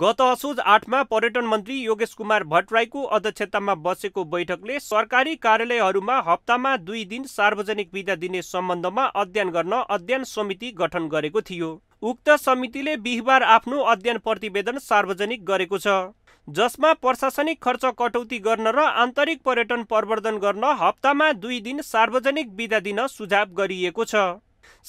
गत असोज आठमा पर्यटन मन्त्री योगेश कुमार भट्टराईको अध्यक्षतामा बसेको बैठकले सरकारी कार्यालयहरूमा हप्तामा दुई दिन सार्वजनिक बिदा दिने सम्बन्धमा अध्ययन गर्न अध्ययन समिति गठन गरेको थियो उक्त समितिले बिहिबार आफ्नो अध्ययन प्रतिवेदन सार्वजनिक गरेको छ जसमा प्रशासनिक खर्च कटौती गर्न र आन्तरिक पर्यटन प्रवर्धन गर्न हप्तामा दुई दिन सार्वजनिक बिदा दिन सुझाव गरिएको छ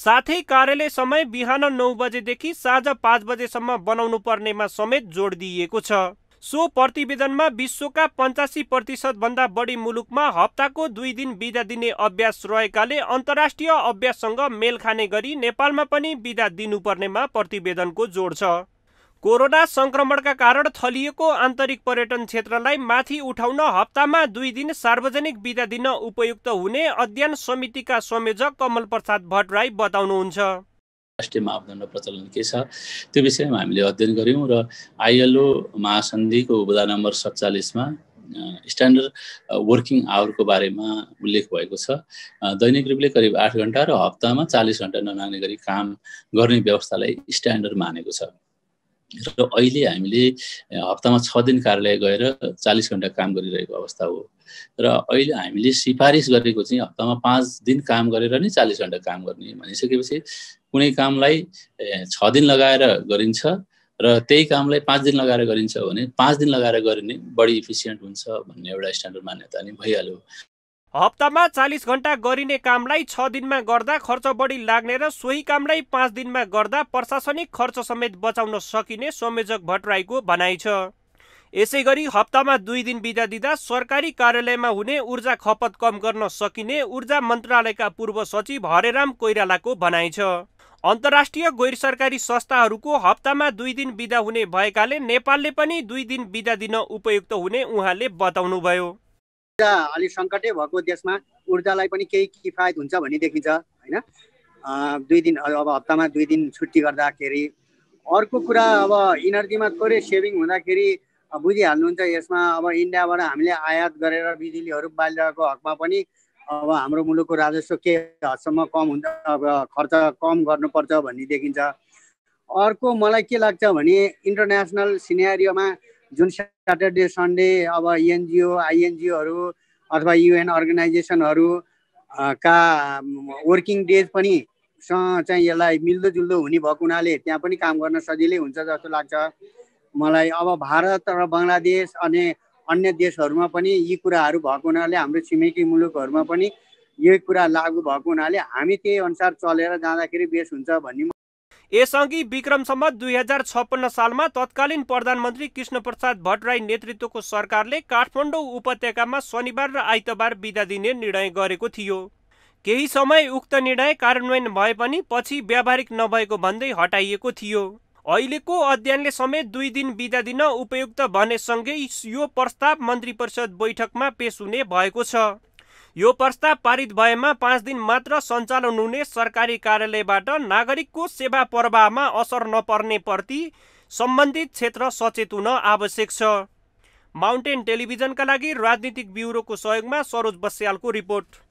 साथै कार्यालय समय बिहान नौ बजेदेखि साँझ पाँच बजेसम्म बनाउनु पर्नेमा समेत जोड दिइएको छ सो प्रतिवेदनमा विश्वका पञ्चासी प्रतिशतभन्दा बढी मुलुकमा हप्ताको दुई दिन बिदा दिने अभ्यास रहेकाले अन्तर्राष्ट्रिय अभ्याससँग मेल खाने गरी नेपालमा पनि बिदा दिनुपर्नेमा प्रतिवेदनको जोड छ कोरोना संक्रमणका कारण थलिएको आन्तरिक पर्यटन क्षेत्रलाई माथि उठाउन हप्तामा दुई दिन सार्वजनिक बिदा दिन उपयुक्त हुने अध्ययन समितिका संयोजक कमल प्रसाद भट्टराई बताउनुहुन्छ राष्ट्रिय मापदण्ड प्रचलन के छ त्यो विषयमा हामीले अध्ययन गऱ्यौँ र आइएलओ महासन्धिको उपदा नम्बर सत्तालिसमा स्ट्यान्डर्ड वर्किङ आवरको बारेमा उल्लेख भएको छ दैनिक रूपले करिब आठ घन्टा र हप्तामा चालिस घन्टा ननाग्ने गरी काम गर्ने व्यवस्थालाई स्ट्यान्डर्ड मानेको छ र अहिले हामीले हप्तामा छ दिन कार्यालय गएर चालिस घन्टा काम गरिरहेको अवस्था हो र अहिले हामीले सिफारिस गरेको चाहिँ हप्तामा पाँच दिन काम गरेर नै चालिस घन्टा काम गर्ने भनिसकेपछि कुनै कामलाई छ दिन लगाएर गरिन्छ र त्यही कामलाई पाँच दिन लगाएर गरिन्छ भने पाँच दिन लगाएर गरिने बढी इफिसियन्ट हुन्छ भन्ने एउटा स्ट्यान्डर्ड मान्यता नै भइहाल्यो हप्तामा चालिस घण्टा गरिने कामलाई छ दिनमा गर्दा खर्च बढी लाग्ने र सोही कामलाई पाँच दिनमा गर्दा प्रशासनिक खर्च समेत बचाउन सकिने संयोजक भट्टराईको भनाइ छ यसै गरी हप्तामा दुई दिन बिदा दिँदा सरकारी कार्यालयमा हुने ऊर्जा खपत कम गर्न सकिने ऊर्जा मन्त्रालयका पूर्व सचिव हरेराम कोइरालाको भनाइ छ अन्तर्राष्ट्रिय गैर सरकारी संस्थाहरूको हप्तामा दुई दिन बिदा हुने भएकाले नेपालले पनि दुई दिन बिदा दिन उपयुक्त हुने उहाँले बताउनुभयो ऊर्जा अलिक सङ्कटै भएको देशमा ऊर्जालाई पनि केही किफायत हुन्छ भन्ने देखिन्छ होइन दुई दिन अब हप्तामा दुई दिन छुट्टी गर्दाखेरि अर्को कुरा अब इनर्जीमा थोरै सेभिङ हुँदाखेरि बुझिहाल्नुहुन्छ यसमा अब इन्डियाबाट हामीले आयात गरेर बिजुलीहरू बालिरहेको हकमा पनि अब हाम्रो मुलुकको राजस्व के हदसम्म कम हुन्छ अब खर्च कम गर्नुपर्छ भन्ने देखिन्छ अर्को मलाई के लाग्छ भने इन्टरनेसनल सिनेरियोमा जुन स्याटरडे सन्डे अब एनजिओ e आइएनजिओहरू अथवा युएन अर्गनाइजेसनहरू का वर्किङ डेज पनि स चाहिँ यसलाई मिल्दोजुल्दो हुने भएको हुनाले त्यहाँ पनि काम गर्न सजिलै हुन्छ जस्तो लाग्छ मलाई अब भारत र बङ्गलादेश अनि अन्य देशहरूमा पनि यी कुराहरू भएको हुनाले हाम्रो छिमेकी मुलुकहरूमा पनि यही कुरा लागु भएको हुनाले हामी त्यही अनुसार चलेर जाँदाखेरि बेस हुन्छ भन्ने यसअघि विक्रमसम्म दुई हजार छप्पन्न सालमा तत्कालीन प्रधानमन्त्री कृष्णप्रसाद भट्टराई नेतृत्वको सरकारले काठमाडौँ उपत्यकामा शनिबार र आइतबार बिदा दिने निर्णय गरेको थियो केही समय उक्त निर्णय कार्यान्वयन भए पनि पछि व्यावहारिक नभएको भन्दै हटाइएको थियो अहिलेको अध्ययनले समेत दुई दिन बिदा दिन उपयुक्त भनेसँगै यो प्रस्ताव मन्त्री परिषद बैठकमा पेश हुने भएको छ यो प्रस्ताव पारित भएमा पाँच दिन मात्र सञ्चालन हुने सरकारी कार्यालयबाट नागरिकको सेवा प्रवाहमा असर नपर्ने प्रति सम्बन्धित क्षेत्र सचेत हुन आवश्यक छ माउन्टेन टेलिभिजनका लागि राजनीतिक ब्युरोको सहयोगमा सरोज बस्यालको रिपोर्ट